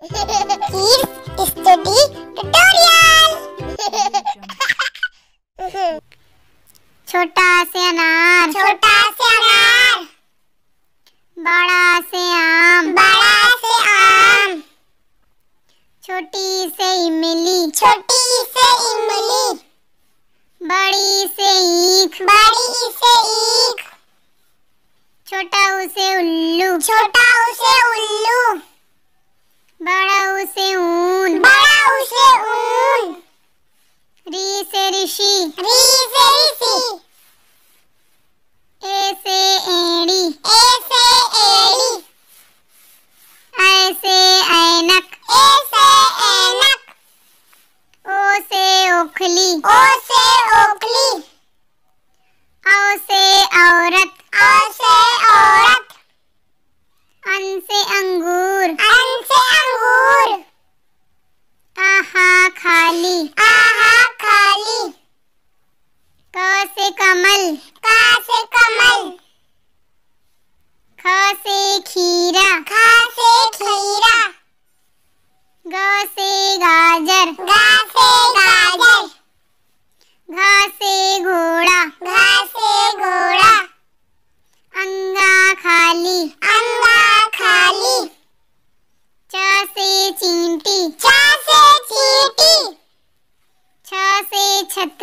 छोटा से अनार छोटा से अनार बड़ा से आम बड़ा से आम छोटी से इमली छोटी से इमली बड़ी से ईख बड़ी से ईख छोटा उसे उल्लू छोटा उसे उल्लू ओ से ओखली औ से औरत औ से औरत अन से अंगूर अन से अंगूर आहा खाली आहा खाली क से कमल क से कमल ख से खीरा ख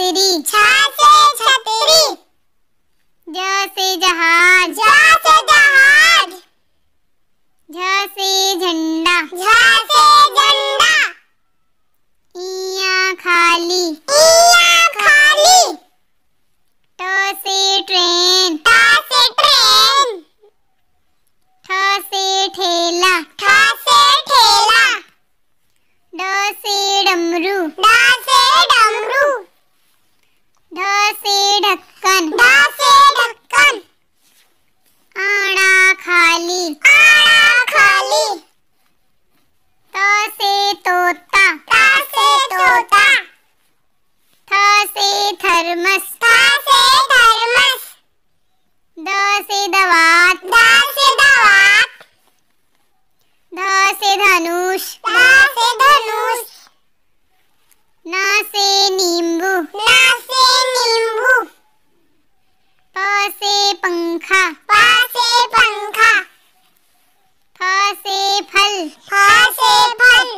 छतरी छा छतरी ज जहाज जैसे जहाज जैसे झंडा जैसे झंडा इया खाली इया खाली तो से ट्रेन तो से ट्रेन तो से ठेला थर्मस का से थर्मस द से द से ध से धनुष से धनुष न से नींबू न से नींबू प से पंखा प से पंखा फ से फल फ से फल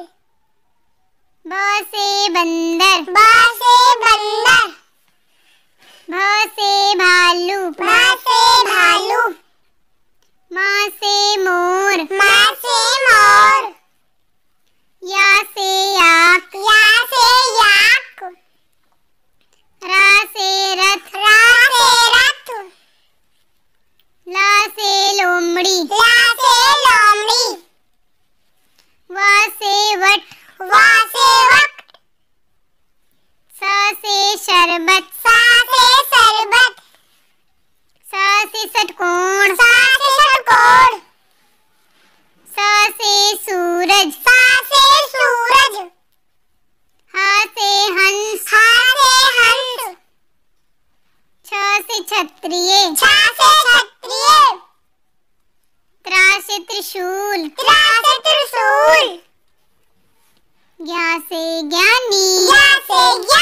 ब से बंदर बा माँ से मोर माँ से मोर या से याक या से याक रा से रथ रा से रथ ला से लोमड़ी ला से लोमड़ी वा से वट वा से वट सा से शरबत त्रिशूल त्रिशूल ज्ञा से ज्ञानी ज्ञा से ज्ञानी